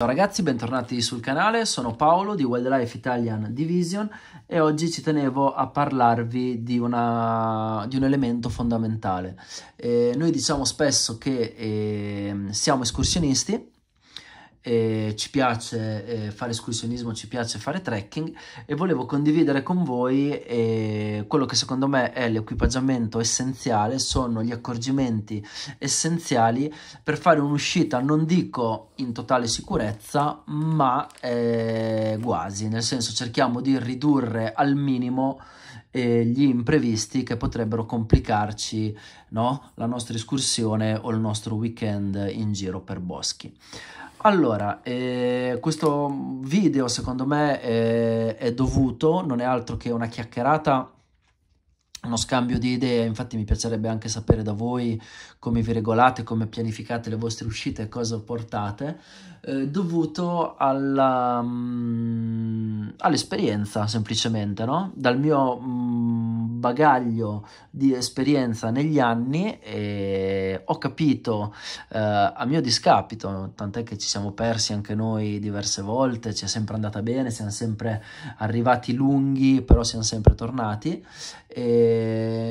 Ciao ragazzi, bentornati sul canale, sono Paolo di Wildlife Italian Division e oggi ci tenevo a parlarvi di, una, di un elemento fondamentale. Eh, noi diciamo spesso che eh, siamo escursionisti, eh, ci piace eh, fare escursionismo, ci piace fare trekking e volevo condividere con voi eh, quello che secondo me è l'equipaggiamento essenziale, sono gli accorgimenti essenziali per fare un'uscita, non dico in totale sicurezza, ma eh, quasi, nel senso cerchiamo di ridurre al minimo eh, gli imprevisti che potrebbero complicarci no? la nostra escursione o il nostro weekend in giro per boschi. Allora, eh, questo video secondo me è, eh, è dovuto, non è altro che una chiacchierata uno scambio di idee, infatti mi piacerebbe anche sapere da voi come vi regolate, come pianificate le vostre uscite cosa portate, eh, dovuto alla, mh, mm, all'esperienza semplicemente, no? dal mio mh, mm, bagaglio di esperienza negli anni eh, ho capito eh, a mio discapito, tant'è che ci siamo persi anche noi diverse volte, ci è sempre andata bene, siamo sempre arrivati lunghi, però siamo sempre tornati. E,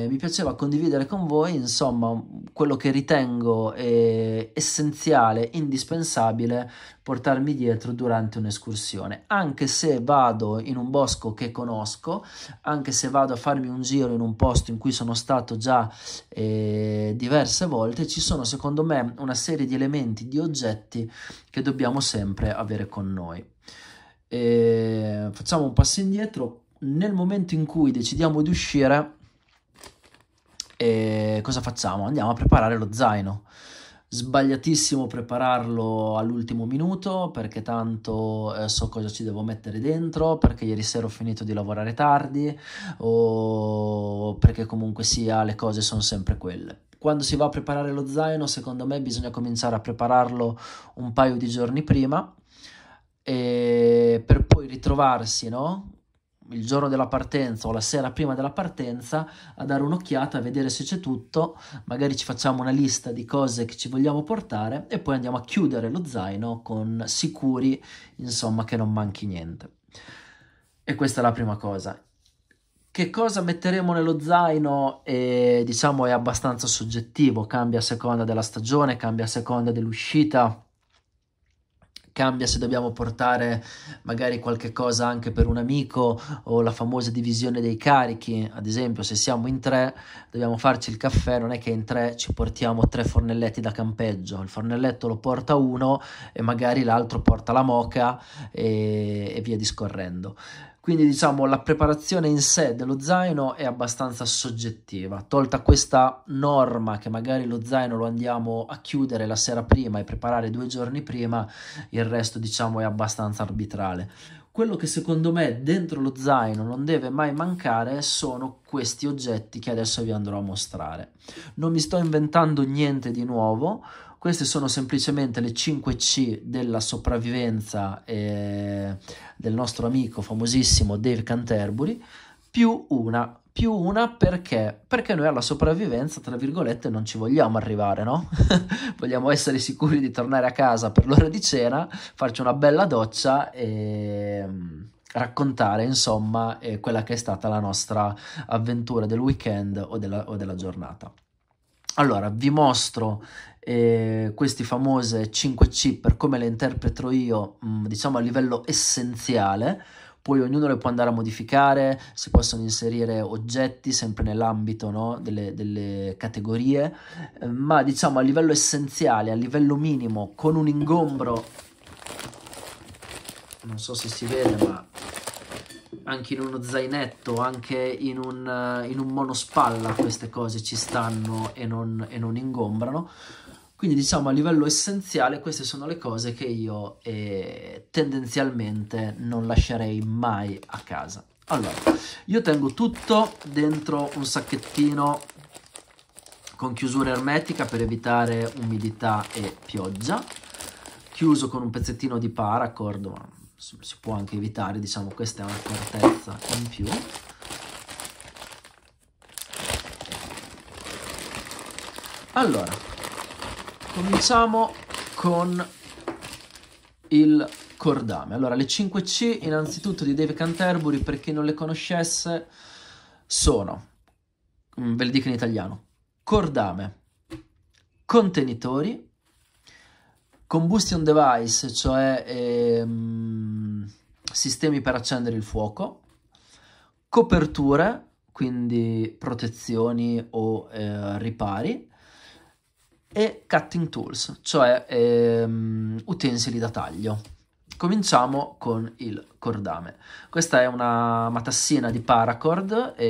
mi piaceva condividere con voi insomma quello che ritengo eh, essenziale, indispensabile portarmi dietro durante un'escursione, anche se vado in un bosco che conosco, anche se vado a farmi un giro in un posto in cui sono stato già eh, diverse volte, ci sono secondo me una serie di elementi, di oggetti che dobbiamo sempre avere con noi. E eh, facciamo un passo indietro, nel momento in cui decidiamo di uscire e cosa facciamo? Andiamo a preparare lo zaino. Sbagliatissimo prepararlo all'ultimo minuto perché tanto eh, so cosa ci devo mettere dentro, perché ieri sera ho finito di lavorare tardi o perché comunque sia le cose sono sempre quelle quando si va a preparare lo zaino, secondo me bisogna cominciare a prepararlo un paio di giorni prima e per poi ritrovarsi, no? il giorno della partenza o la sera prima della partenza a dare un'occhiata, a vedere se c'è tutto, magari ci facciamo una lista di cose che ci vogliamo portare e poi andiamo a chiudere lo zaino con sicuri, insomma, che non manchi niente. E questa è la prima cosa. Che cosa metteremo nello zaino è, diciamo, è abbastanza soggettivo, cambia a seconda della stagione, cambia a seconda dell'uscita cambia se dobbiamo portare magari qualche cosa anche per un amico o la famosa divisione dei carichi, ad esempio se siamo in tre dobbiamo farci il caffè, non è che in tre ci portiamo tre fornelletti da campeggio, il fornelletto lo porta uno e magari l'altro porta la moca e, e via discorrendo. Quindi diciamo la preparazione in sé dello zaino è abbastanza soggettiva. Tolta questa norma che magari lo zaino lo andiamo a chiudere la sera prima e preparare due giorni prima, il resto diciamo è abbastanza arbitrale. Quello che secondo me dentro lo zaino non deve mai mancare sono questi oggetti che adesso vi andrò a mostrare. Non mi sto inventando niente di nuovo, queste sono semplicemente le 5C della sopravvivenza eh, del nostro amico famosissimo Dave Canterbury, più una, più una perché? Perché noi alla sopravvivenza, tra virgolette, non ci vogliamo arrivare, no? vogliamo essere sicuri di tornare a casa per l'ora di cena, farci una bella doccia e mm, raccontare insomma eh, quella che è stata la nostra avventura del weekend o della, o della giornata. Allora, vi mostro eh, queste famose 5C per come le interpreto io, mh, mm, diciamo a livello essenziale, poi ognuno le può andare a modificare, si possono inserire oggetti sempre nell'ambito no? delle, delle, categorie, eh, ma diciamo a livello essenziale, a livello minimo, con un ingombro, non so se si vede, ma anche in uno zainetto, anche in un, eh, in un monospalla queste cose ci stanno e non, e non ingombrano. Quindi diciamo a livello essenziale queste sono le cose che io eh, tendenzialmente non lascerei mai a casa. Allora, io tengo tutto dentro un sacchettino con chiusura ermetica per evitare umidità e pioggia, chiuso con un pezzettino di paracord, ma si può anche evitare, diciamo questa è una un'accortezza in più. Allora, Cominciamo con il cordame. Allora, le 5C innanzitutto di Dave Canterbury, per chi non le conoscesse, sono, mm, ve le dico in italiano, cordame, contenitori, combustion device, cioè ehm, sistemi per accendere il fuoco, coperture, quindi protezioni o eh, ripari, e cutting tools, cioè ehm, utensili da taglio. Cominciamo con il cordame. Questa è una matassina di paracord, e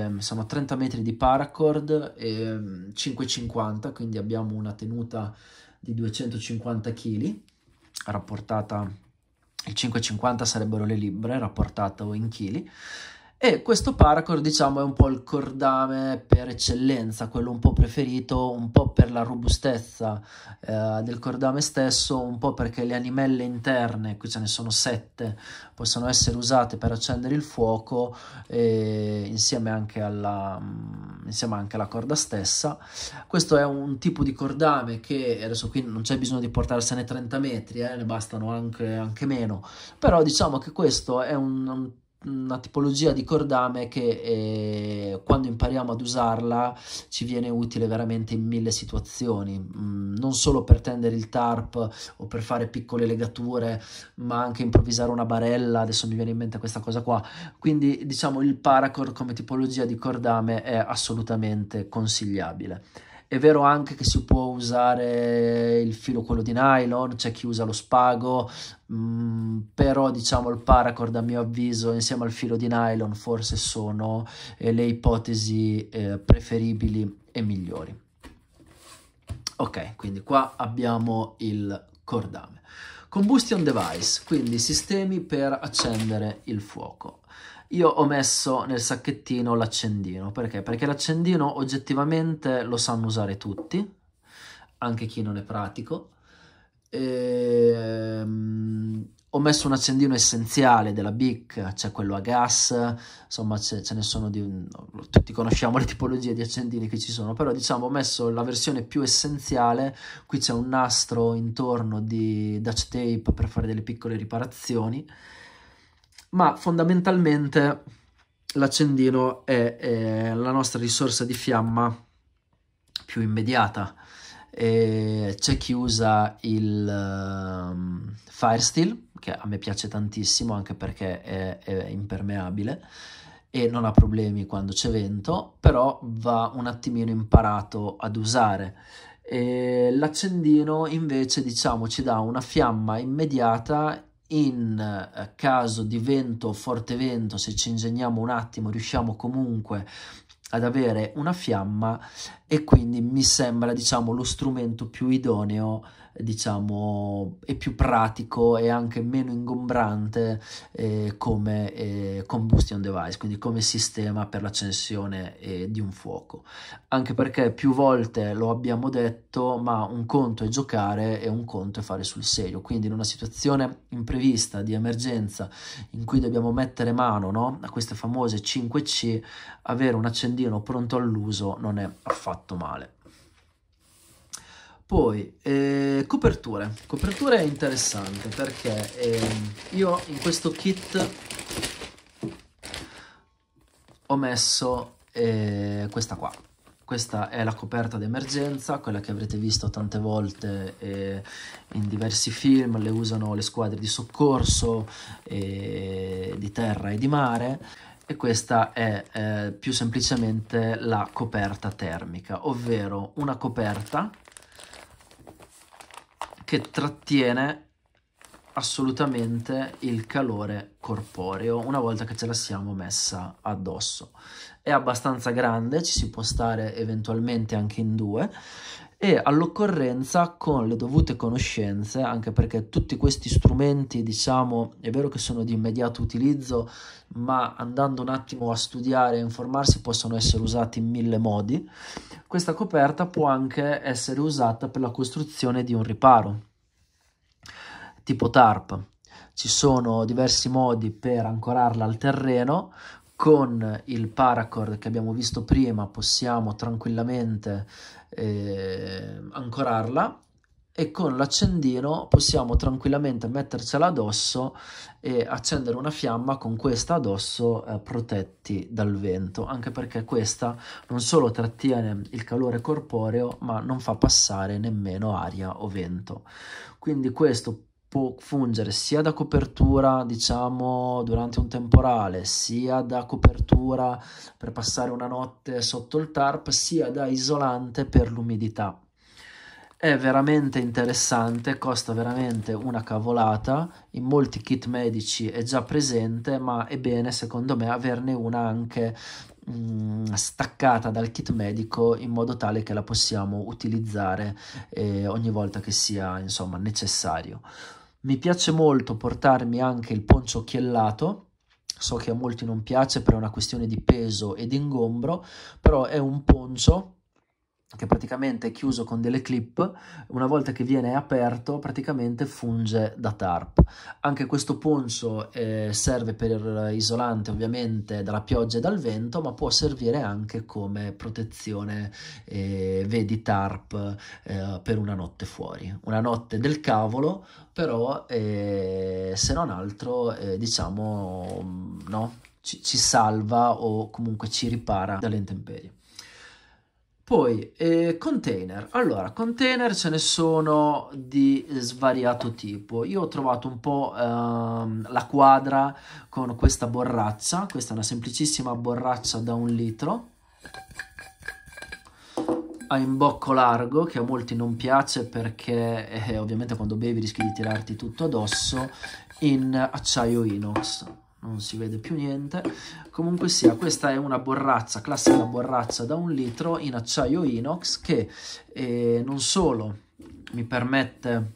ehm, sono 30 metri di paracord e ehm, 5,50, quindi abbiamo una tenuta di 250 kg, rapportata, il 5,50 sarebbero le libbre, rapportato in chili. E questo paracord, diciamo, è un po' il cordame per eccellenza, quello un po' preferito, un po' per la robustezza eh, del cordame stesso, un po' perché le animelle interne, qui ce ne sono sette, possono essere usate per accendere il fuoco eh, insieme, anche alla, mm, insieme anche alla corda stessa. Questo è un tipo di cordame che adesso qui non c'è bisogno di portarsene 30 metri, eh, ne bastano anche, anche, meno, però diciamo che questo è un, un una tipologia di cordame che eh, quando impariamo ad usarla ci viene utile veramente in mille situazioni, mm, non solo per tendere il tarp o per fare piccole legature, ma anche improvvisare una barella, adesso mi viene in mente questa cosa qua. Quindi diciamo il paracord come tipologia di cordame è assolutamente consigliabile. È vero anche che si può usare il filo quello di nylon, c'è chi usa lo spago, mh, mm, però diciamo il paracord a mio avviso insieme al filo di nylon forse sono eh, le ipotesi eh, preferibili e migliori. Ok, quindi qua abbiamo il cordame. Combustion device, quindi sistemi per accendere il fuoco io ho messo nel sacchettino l'accendino, perché? Perché l'accendino oggettivamente lo sanno usare tutti, anche chi non è pratico. E, um, ho messo un accendino essenziale della BIC, c'è quello a gas, insomma ce, ne sono di... tutti conosciamo le tipologie di accendini che ci sono, però diciamo ho messo la versione più essenziale, qui c'è un nastro intorno di Dutch tape per fare delle piccole riparazioni, ma fondamentalmente l'accendino è, è la nostra risorsa di fiamma più immediata. E c'è chi usa il um, ehm, Firesteel, che a me piace tantissimo anche perché è, è impermeabile e non ha problemi quando c'è vento, però va un attimino imparato ad usare. E l'accendino invece diciamo ci dà una fiamma immediata in eh, caso di vento o forte vento, se ci ingegniamo un attimo, riusciamo comunque ad avere una fiamma e quindi mi sembra diciamo lo strumento più idoneo diciamo, è più pratico e anche meno ingombrante eh, come eh, combustion device, quindi come sistema per l'accensione eh, di un fuoco. Anche perché più volte lo abbiamo detto, ma un conto è giocare e un conto è fare sul serio. Quindi in una situazione imprevista, di emergenza, in cui dobbiamo mettere mano no, a queste famose 5C, avere un accendino pronto all'uso non è affatto male. Poi, eh, coperture. Coperture è interessante perché eh, io in questo kit ho messo eh, questa qua. Questa è la coperta d'emergenza, quella che avrete visto tante volte eh, in diversi film, le usano le squadre di soccorso eh, di terra e di mare e questa è eh, più semplicemente la coperta termica, ovvero una coperta che trattiene assolutamente il calore corporeo una volta che ce la siamo messa addosso. È abbastanza grande, ci si può stare eventualmente anche in due e all'occorrenza con le dovute conoscenze, anche perché tutti questi strumenti, diciamo, è vero che sono di immediato utilizzo, ma andando un attimo a studiare e informarsi possono essere usati in mille modi questa coperta può anche essere usata per la costruzione di un riparo, tipo tarp. Ci sono diversi modi per ancorarla al terreno, con il paracord che abbiamo visto prima possiamo tranquillamente eh, ancorarla e con l'accendino possiamo tranquillamente mettercela addosso e accendere una fiamma con questa addosso eh, protetti dal vento, anche perché questa non solo trattiene il calore corporeo, ma non fa passare nemmeno aria o vento. Quindi questo può fungere sia da copertura, diciamo, durante un temporale, sia da copertura per passare una notte sotto il tarp, sia da isolante per l'umidità è veramente interessante, costa veramente una cavolata, in molti kit medici è già presente, ma è bene secondo me averne una anche mh, mm, staccata dal kit medico in modo tale che la possiamo utilizzare eh, ogni volta che sia insomma necessario. Mi piace molto portarmi anche il poncio occhiellato so che a molti non piace per una questione di peso ed ingombro, però è un poncio che praticamente è chiuso con delle clip, una volta che viene aperto praticamente funge da tarp. Anche questo poncio eh, serve per isolante ovviamente dalla pioggia e dal vento, ma può servire anche come protezione, eh, vedi, tarp eh, per una notte fuori. Una notte del cavolo, però eh, se non altro eh, diciamo no, ci, ci salva o comunque ci ripara dalle intemperie. Poi, eh, container. Allora, container ce ne sono di svariato tipo. Io ho trovato un po' ehm, la quadra con questa borraccia. Questa è una semplicissima borraccia da un litro a imbocco largo che a molti non piace perché eh, ovviamente quando bevi rischi di tirarti tutto addosso in acciaio inox non si vede più niente comunque sia questa è una borrazza classica borrazza da un litro in acciaio inox che eh, non solo mi permette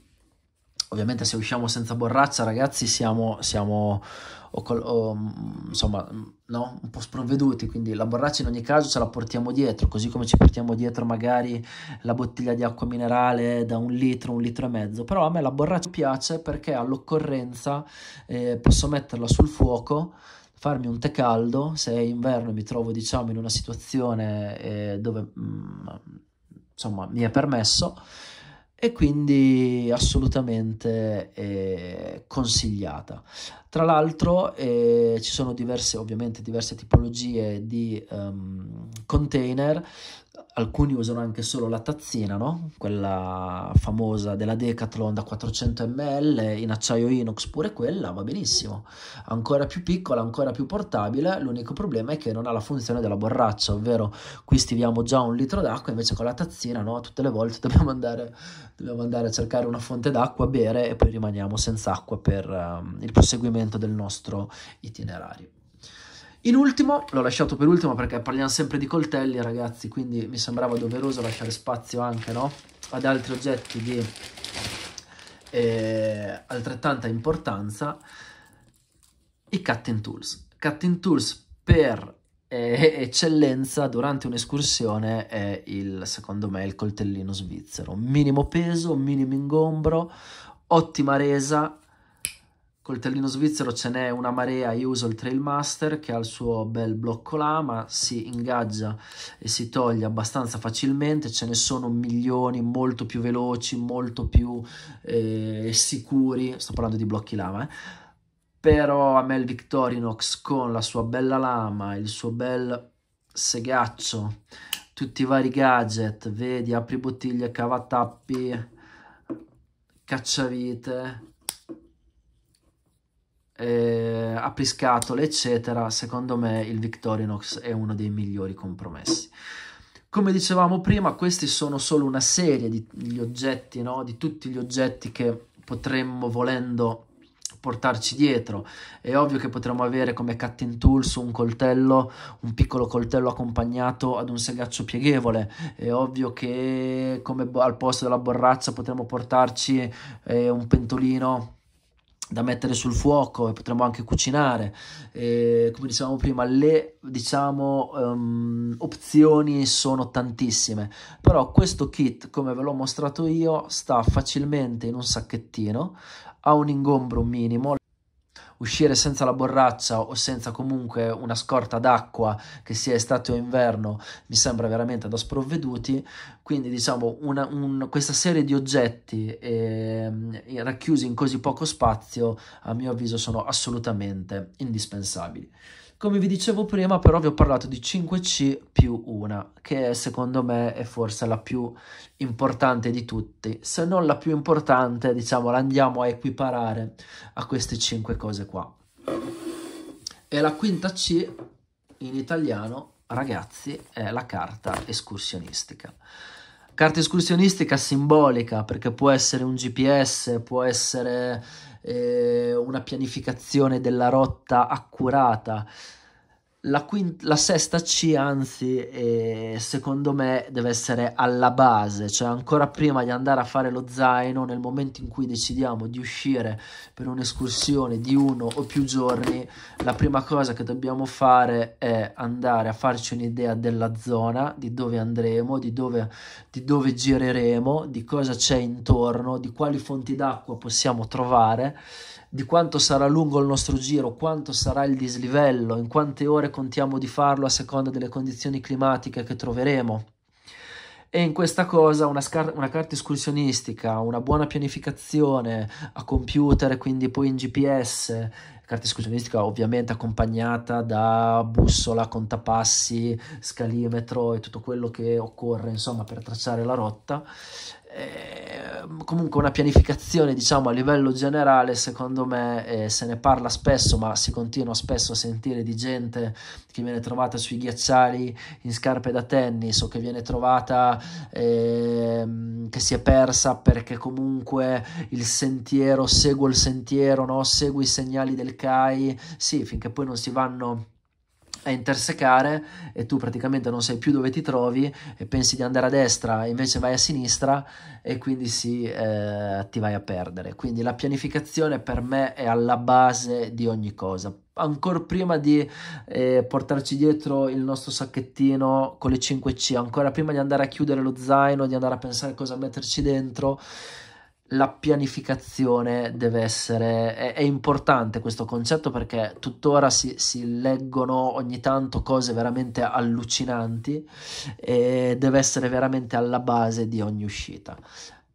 ovviamente se usciamo senza borrazza ragazzi siamo, siamo o, o, mm, insomma no? un po' sprovveduti, quindi la borraccia in ogni caso ce la portiamo dietro, così come ci portiamo dietro magari la bottiglia di acqua minerale da un litro, un litro e mezzo, però a me la borraccia piace perché all'occorrenza eh, posso metterla sul fuoco, farmi un tè caldo, se è inverno e mi trovo diciamo in una situazione eh, dove mh, mm, insomma mi è permesso, e quindi assolutamente eh, consigliata. Tra l'altro eh, ci sono diverse, ovviamente diverse tipologie di um, container, alcuni usano anche solo la tazzina, no? quella famosa della Decathlon da 400 ml in acciaio inox, pure quella va benissimo, ancora più piccola, ancora più portabile, l'unico problema è che non ha la funzione della borraccia, ovvero qui stiviamo già un litro d'acqua, invece con la tazzina no? tutte le volte dobbiamo andare, dobbiamo andare, a cercare una fonte d'acqua, bere e poi rimaniamo senza acqua per um, il proseguimento del nostro itinerario. In ultimo, l'ho lasciato per ultimo perché parliamo sempre di coltelli ragazzi, quindi mi sembrava doveroso lasciare spazio anche no? ad altri oggetti di eh, altrettanta importanza, i cutting tools. Cutting tools per eh, eccellenza durante un'escursione è il, secondo me, il coltellino svizzero. Minimo peso, minimo ingombro, ottima resa coltellino svizzero ce n'è una marea, io uso il Trailmaster che ha il suo bel blocco lama, si ingaggia e si toglie abbastanza facilmente, ce ne sono milioni molto più veloci, molto più eh, sicuri, sto parlando di blocchi lama, eh. però a me il Victorinox con la sua bella lama, il suo bel segaccio, tutti i vari gadget, vedi, apri bottiglie, cavatappi, cacciavite, eh, apriscatole, eccetera, secondo me il Victorinox è uno dei migliori compromessi. Come dicevamo prima, questi sono solo una serie di, oggetti, no? di tutti gli oggetti che potremmo volendo portarci dietro. È ovvio che potremmo avere come cutting tool su un coltello, un piccolo coltello accompagnato ad un segaccio pieghevole. È ovvio che come al posto della borraccia potremmo portarci eh, un pentolino da mettere sul fuoco e potremmo anche cucinare, e, come dicevamo prima, le diciamo, um, opzioni sono tantissime, però questo kit, come ve l'ho mostrato io, sta facilmente in un sacchettino, ha un ingombro minimo uscire senza la borraccia o senza comunque una scorta d'acqua, che sia estate o inverno, mi sembra veramente da sprovveduti. Quindi, diciamo, una, un, questa serie di oggetti eh, racchiusi in così poco spazio, a mio avviso, sono assolutamente indispensabili. Come vi dicevo prima, però, vi ho parlato di 5C più una, che secondo me è forse la più importante di tutti. Se non la più importante, diciamo, la andiamo a equiparare a queste 5 cose qua. E la quinta C in italiano, ragazzi, è la carta escursionistica. Carta escursionistica simbolica perché può essere un GPS, può essere eh, una pianificazione della rotta accurata, la, quinta, la, sesta C, anzi, eh, secondo me deve essere alla base, cioè ancora prima di andare a fare lo zaino, nel momento in cui decidiamo di uscire per un'escursione di uno o più giorni, la prima cosa che dobbiamo fare è andare a farci un'idea della zona, di dove andremo, di dove, di dove gireremo, di cosa c'è intorno, di quali fonti d'acqua possiamo trovare di quanto sarà lungo il nostro giro, quanto sarà il dislivello, in quante ore contiamo di farlo a seconda delle condizioni climatiche che troveremo. E in questa cosa una, scar- una carta escursionistica, una buona pianificazione a computer e quindi poi in GPS, carta escursionistica ovviamente accompagnata da bussola, contapassi, scalimetro e tutto quello che occorre insomma per tracciare la rotta eh, comunque una pianificazione diciamo a livello generale secondo me eh, se ne parla spesso ma si continua spesso a sentire di gente che viene trovata sui ghiacciali in scarpe da tennis o che viene trovata eh, che si è persa perché comunque il sentiero segue il sentiero no? segue i segnali del CAI sì finché poi non si vanno a intersecare e tu praticamente non sai più dove ti trovi e pensi di andare a destra e invece vai a sinistra e quindi sì, eh, ti vai a perdere. Quindi la pianificazione per me è alla base di ogni cosa. Ancora prima di eh, portarci dietro il nostro sacchettino con le 5C, ancora prima di andare a chiudere lo zaino, di andare a pensare cosa metterci dentro, la pianificazione deve essere, è, è, importante questo concetto perché tuttora si, si, leggono ogni tanto cose veramente allucinanti e deve essere veramente alla base di ogni uscita.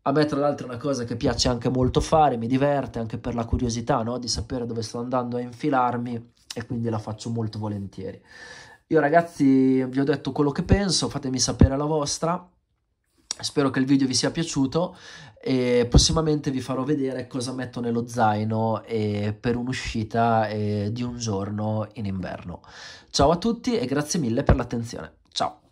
A me tra l'altro è una cosa che piace anche molto fare, mi diverte anche per la curiosità no? di sapere dove sto andando a infilarmi e quindi la faccio molto volentieri. Io ragazzi vi ho detto quello che penso, fatemi sapere la vostra. Spero che il video vi sia piaciuto e prossimamente vi farò vedere cosa metto nello zaino eh, per un'uscita eh, di un giorno in inverno. Ciao a tutti e grazie mille per l'attenzione. Ciao!